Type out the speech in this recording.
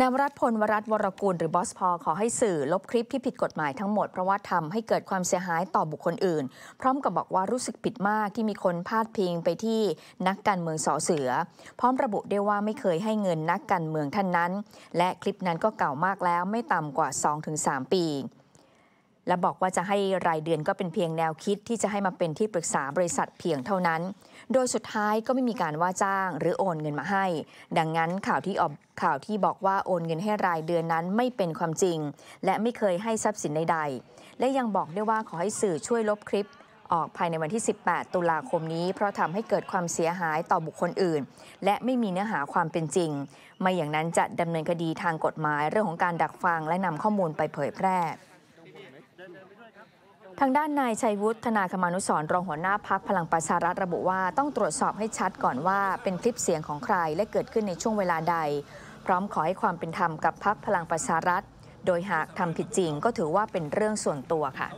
นายวรัตพลวรัตวรกุลหรือบอสพอ ขอให้สื่อลบคลิปที่ผิดกฎหมายทั้งหมด เพราะว่าทำให้เกิดความเสียหายต่อบุคคลอื่น พร้อมกับบอกว่ารู้สึกผิดมากที่มีคนพาดพิงไปที่นักการเมืองสอเสือ พร้อมระบุได้ว่าไม่เคยให้เงินนักการเมืองท่านนั้น และคลิปนั้นก็เก่ามากแล้วไม่ต่ำกว่า 2-3 ปีและบอกว่าจะให้รายเดือนก็เป็นเพียงแนวคิดที่จะให้มาเป็นที่ปรึกษาบริษัทเพียงเท่านั้น โดยสุดท้ายก็ไม่มีการว่าจ้าง หรือโอนเงินมาให้ ดังนั้นข่าวที่ออกข่าวที่บอกว่าโอนเงินให้รายเดือนนั้นไม่เป็นความจริง และไม่เคยให้ทรัพย์สินใด ๆ และยังบอกได้ว่าขอให้สื่อช่วยลบคลิป ออกภายในวันที่ 18 ตุลาคมนี้ เพราะทำให้เกิดความเสียหายต่อบุคคลอื่น และไม่มีเนื้อหาความเป็นจริง ไม่อย่างนั้นจะดำเนินคดีทางกฎหมายเรื่องของการดักฟังและนำข้อมูลไปเผยแพร่ทางด้านนายชัยวุฒิธนาคมานุสรรองหัวหน้าพักพลังประชารัฐระบุว่า ต้องตรวจสอบให้ชัดก่อนว่าเป็นคลิปเสียงของใคร และเกิดขึ้นในช่วงเวลาใด พร้อมขอให้ความเป็นธรรมกับพักพลังประชารัฐ โดยหากทำผิดจริงก็ถือว่าเป็นเรื่องส่วนตัวค่ะ